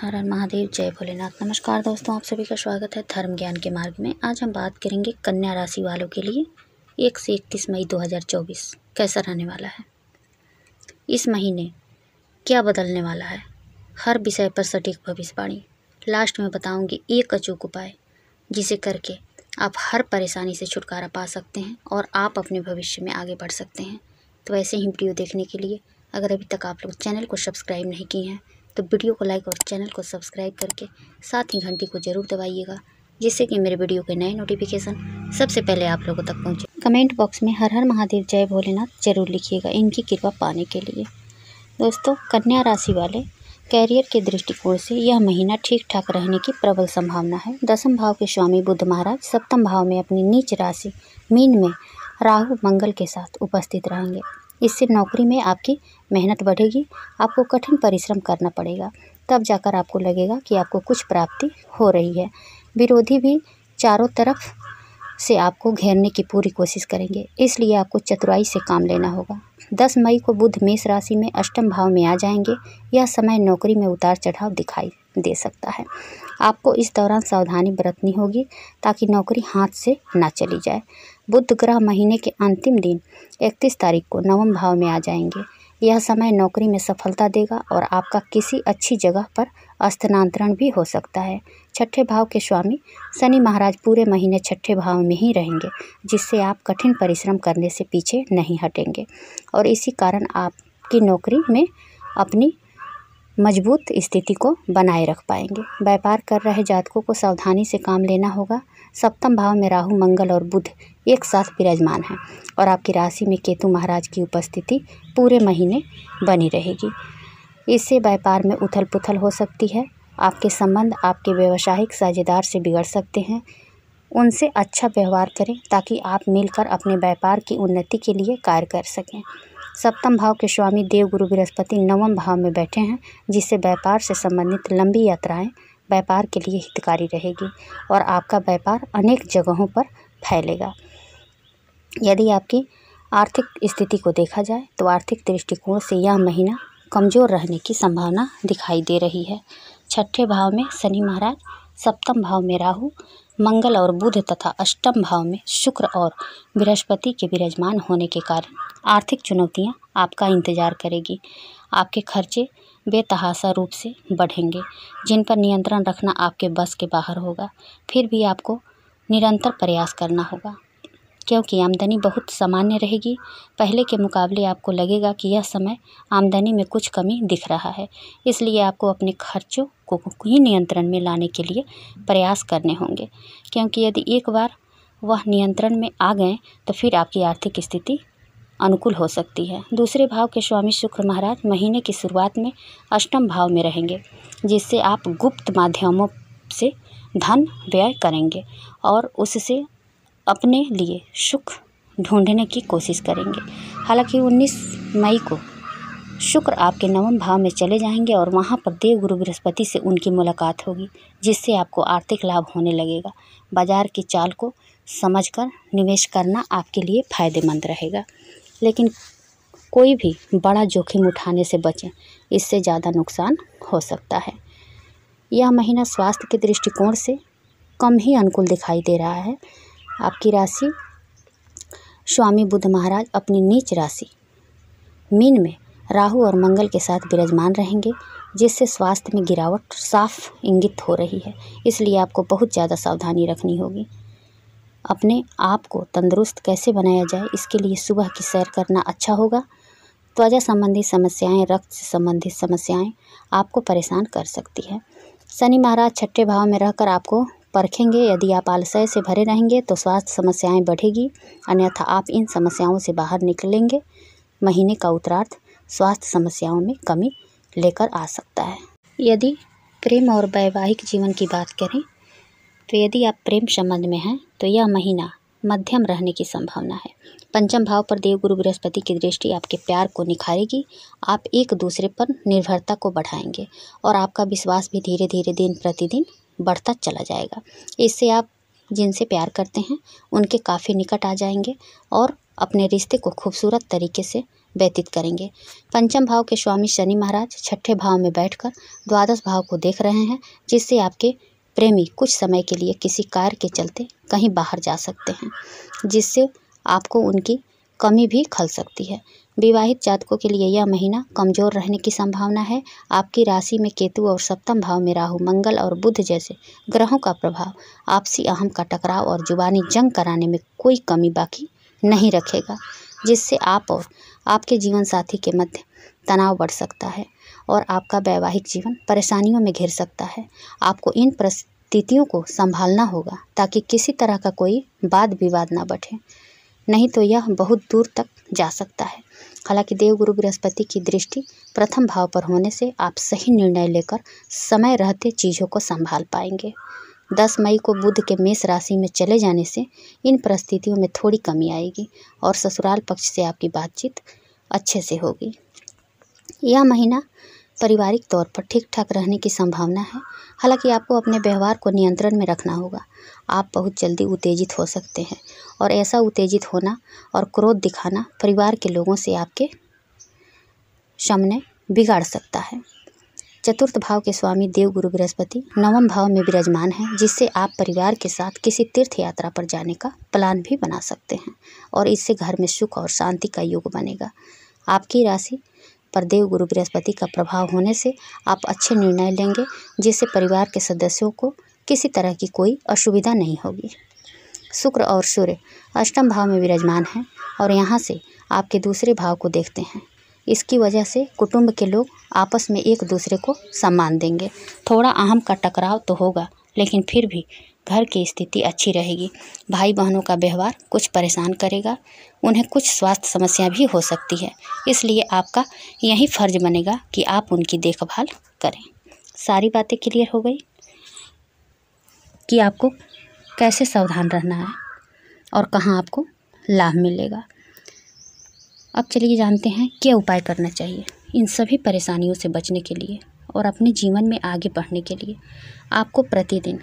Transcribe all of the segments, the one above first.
हर हर महादेव जय भोलेनाथ नमस्कार दोस्तों आप सभी का स्वागत है धर्म ज्ञान के मार्ग में आज हम बात करेंगे कन्या राशि वालों के लिए एक से इकतीस मई 2024 कैसा रहने वाला है इस महीने क्या बदलने वाला है हर विषय पर सटीक भविष्यवाणी लास्ट में बताऊंगी एक अचूक उपाय जिसे करके आप हर परेशानी से छुटकारा पा सकते हैं और आप अपने भविष्य में आगे बढ़ सकते हैं तो ऐसे ही वीडियो देखने के लिए अगर अभी तक आप लोग चैनल को सब्सक्राइब नहीं किए हैं तो वीडियो को लाइक और चैनल को सब्सक्राइब करके साथ ही घंटी को ज़रूर दबाइएगा जिससे कि मेरे वीडियो के नए नोटिफिकेशन सबसे पहले आप लोगों तक पहुँचे कमेंट बॉक्स में हर हर महादेव जय भोलेनाथ जरूर लिखिएगा इनकी कृपा पाने के लिए दोस्तों कन्या राशि वाले कैरियर के दृष्टिकोण से यह महीना ठीक ठाक रहने की प्रबल संभावना है दसम भाव के स्वामी बुद्ध महाराज सप्तम भाव में अपनी नीच राशि मीन में राहु मंगल के साथ उपस्थित रहेंगे इससे नौकरी में आपकी मेहनत बढ़ेगी आपको कठिन परिश्रम करना पड़ेगा तब जाकर आपको लगेगा कि आपको कुछ प्राप्ति हो रही है विरोधी भी चारों तरफ से आपको घेरने की पूरी कोशिश करेंगे इसलिए आपको चतुराई से काम लेना होगा दस मई को बुध मेष राशि में अष्टम भाव में आ जाएंगे यह समय नौकरी में उतार चढ़ाव दिखाई दे सकता है आपको इस दौरान सावधानी बरतनी होगी ताकि नौकरी हाथ से ना चली जाए बुध ग्रह महीने के अंतिम दिन इकतीस तारीख को नवम भाव में आ जाएंगे यह समय नौकरी में सफलता देगा और आपका किसी अच्छी जगह पर स्थानांतरण भी हो सकता है छठे भाव के स्वामी शनि महाराज पूरे महीने छठे भाव में ही रहेंगे जिससे आप कठिन परिश्रम करने से पीछे नहीं हटेंगे और इसी कारण आपकी नौकरी में अपनी मजबूत स्थिति को बनाए रख पाएंगे व्यापार कर रहे जातकों को सावधानी से काम लेना होगा सप्तम भाव में राहु मंगल और बुध एक साथ विराजमान हैं और आपकी राशि में केतु महाराज की उपस्थिति पूरे महीने बनी रहेगी इससे व्यापार में उथल पुथल हो सकती है आपके संबंध आपके व्यवसायिक साझेदार से बिगड़ सकते हैं उनसे अच्छा व्यवहार करें ताकि आप मिलकर अपने व्यापार की उन्नति के लिए कार्य कर सकें सप्तम भाव के स्वामी देवगुरु बृहस्पति नवम भाव में बैठे हैं जिससे व्यापार से संबंधित लंबी यात्राएं व्यापार के लिए हितकारी रहेगी और आपका व्यापार अनेक जगहों पर फैलेगा यदि आपकी आर्थिक स्थिति को देखा जाए तो आर्थिक दृष्टिकोण से यह महीना कमज़ोर रहने की संभावना दिखाई दे रही है छठे भाव में शनि महाराज सप्तम भाव में राहु मंगल और बुध तथा अष्टम भाव में शुक्र और बृहस्पति के विराजमान होने के कारण आर्थिक चुनौतियां आपका इंतजार करेगी आपके खर्चे बेतहाशा रूप से बढ़ेंगे जिन पर नियंत्रण रखना आपके बस के बाहर होगा फिर भी आपको निरंतर प्रयास करना होगा क्योंकि आमदनी बहुत सामान्य रहेगी पहले के मुकाबले आपको लगेगा कि यह समय आमदनी में कुछ कमी दिख रहा है इसलिए आपको अपने खर्चों को ही नियंत्रण में लाने के लिए प्रयास करने होंगे क्योंकि यदि एक बार वह नियंत्रण में आ गए तो फिर आपकी आर्थिक स्थिति अनुकूल हो सकती है दूसरे भाव के स्वामी शुक्र महाराज महीने की शुरुआत में अष्टम भाव में रहेंगे जिससे आप गुप्त माध्यमों से धन व्यय करेंगे और उससे अपने लिए सुख ढूंढने की कोशिश करेंगे हालांकि 19 मई को शुक्र आपके नवम भाव में चले जाएंगे और वहाँ पर देव गुरु बृहस्पति से उनकी मुलाकात होगी जिससे आपको आर्थिक लाभ होने लगेगा बाजार की चाल को समझकर निवेश करना आपके लिए फ़ायदेमंद रहेगा लेकिन कोई भी बड़ा जोखिम उठाने से बचें इससे ज़्यादा नुकसान हो सकता है यह महीना स्वास्थ्य के दृष्टिकोण से कम ही अनुकूल दिखाई दे रहा है आपकी राशि स्वामी बुद्ध महाराज अपनी नीच राशि मीन में राहु और मंगल के साथ विराजमान रहेंगे जिससे स्वास्थ्य में गिरावट साफ इंगित हो रही है इसलिए आपको बहुत ज़्यादा सावधानी रखनी होगी अपने आप को तंदुरुस्त कैसे बनाया जाए इसके लिए सुबह की सैर करना अच्छा होगा त्वचा संबंधी समस्याएं रक्त से संबंधित समस्याएं आपको परेशान कर सकती है शनि महाराज छठे भाव में रहकर आपको परखेंगे यदि आप आलसय से भरे रहेंगे तो स्वास्थ्य समस्याएं बढ़ेगी अन्यथा आप इन समस्याओं से बाहर निकलेंगे महीने का उत्तरार्थ स्वास्थ्य समस्याओं में कमी लेकर आ सकता है यदि प्रेम और वैवाहिक जीवन की बात करें तो यदि आप प्रेम संबंध में हैं तो यह महीना मध्यम रहने की संभावना है पंचम भाव पर देव गुरु बृहस्पति की दृष्टि आपके प्यार को निखारेगी आप एक दूसरे पर निर्भरता को बढ़ाएंगे और आपका विश्वास भी धीरे धीरे दिन प्रतिदिन बढ़ता चला जाएगा इससे आप जिनसे प्यार करते हैं उनके काफ़ी निकट आ जाएंगे और अपने रिश्ते को खूबसूरत तरीके से व्यतीत करेंगे पंचम भाव के स्वामी शनि महाराज छठे भाव में बैठकर द्वादश भाव को देख रहे हैं जिससे आपके प्रेमी कुछ समय के लिए किसी कार्य के चलते कहीं बाहर जा सकते हैं जिससे आपको उनकी कमी भी खल सकती है विवाहित जातकों के लिए यह महीना कमज़ोर रहने की संभावना है आपकी राशि में केतु और सप्तम भाव में राहु मंगल और बुध जैसे ग्रहों का प्रभाव आपसी अहम का टकराव और जुबानी जंग कराने में कोई कमी बाकी नहीं रखेगा जिससे आप और आपके जीवन साथी के मध्य तनाव बढ़ सकता है और आपका वैवाहिक जीवन परेशानियों में घिर सकता है आपको इन तिथियों को संभालना होगा ताकि किसी तरह का कोई वाद विवाद ना बैठे नहीं तो यह बहुत दूर तक जा सकता है हालांकि देवगुरु बृहस्पति की दृष्टि प्रथम भाव पर होने से आप सही निर्णय लेकर समय रहते चीज़ों को संभाल पाएंगे दस मई को बुध के मेष राशि में चले जाने से इन परिस्थितियों में थोड़ी कमी आएगी और ससुराल पक्ष से आपकी बातचीत अच्छे से होगी यह महीना पारिवारिक तौर पर ठीक ठाक रहने की संभावना है हालांकि आपको अपने व्यवहार को नियंत्रण में रखना होगा आप बहुत जल्दी उत्तेजित हो सकते हैं और ऐसा उत्तेजित होना और क्रोध दिखाना परिवार के लोगों से आपके सामने बिगाड़ सकता है चतुर्थ भाव के स्वामी देव गुरु बृहस्पति नवम भाव में विराजमान हैं जिससे आप परिवार के साथ किसी तीर्थ यात्रा पर जाने का प्लान भी बना सकते हैं और इससे घर में सुख और शांति का योग बनेगा आपकी राशि पर देव गुरु बृहस्पति का प्रभाव होने से आप अच्छे निर्णय लेंगे जिससे परिवार के सदस्यों को किसी तरह की कोई असुविधा नहीं होगी शुक्र और सूर्य अष्टम भाव में विराजमान हैं और यहाँ से आपके दूसरे भाव को देखते हैं इसकी वजह से कुटुंब के लोग आपस में एक दूसरे को सम्मान देंगे थोड़ा अहम का टकराव तो होगा लेकिन फिर भी घर की स्थिति अच्छी रहेगी भाई बहनों का व्यवहार कुछ परेशान करेगा उन्हें कुछ स्वास्थ्य समस्या भी हो सकती है इसलिए आपका यही फर्ज बनेगा कि आप उनकी देखभाल करें सारी बातें क्लियर हो गई कि आपको कैसे सावधान रहना है और कहाँ आपको लाभ मिलेगा अब चलिए जानते हैं क्या उपाय करना चाहिए इन सभी परेशानियों से बचने के लिए और अपने जीवन में आगे बढ़ने के लिए आपको प्रतिदिन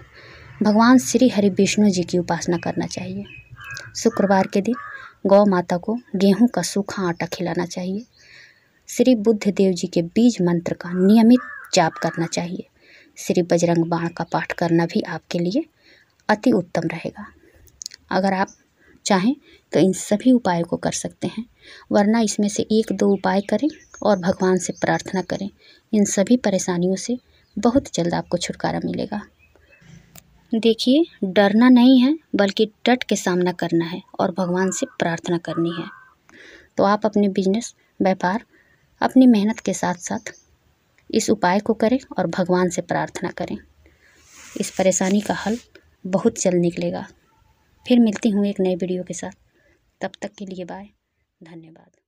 भगवान श्री हरि विष्णु जी की उपासना करना चाहिए शुक्रवार के दिन गौ माता को गेहूं का सूखा आटा खिलाना चाहिए श्री बुद्ध देव जी के बीज मंत्र का नियमित जाप करना चाहिए श्री बजरंग बाण का पाठ करना भी आपके लिए अति उत्तम रहेगा अगर आप चाहें तो इन सभी उपायों को कर सकते हैं वरना इसमें से एक दो उपाय करें और भगवान से प्रार्थना करें इन सभी परेशानियों से बहुत जल्द आपको छुटकारा मिलेगा देखिए डरना नहीं है बल्कि डट के सामना करना है और भगवान से प्रार्थना करनी है तो आप अपने बिजनेस व्यापार अपनी मेहनत के साथ साथ इस उपाय को करें और भगवान से प्रार्थना करें इस परेशानी का हल बहुत जल्द निकलेगा फिर मिलती हूँ एक नए वीडियो के साथ तब तक के लिए बाय धन्यवाद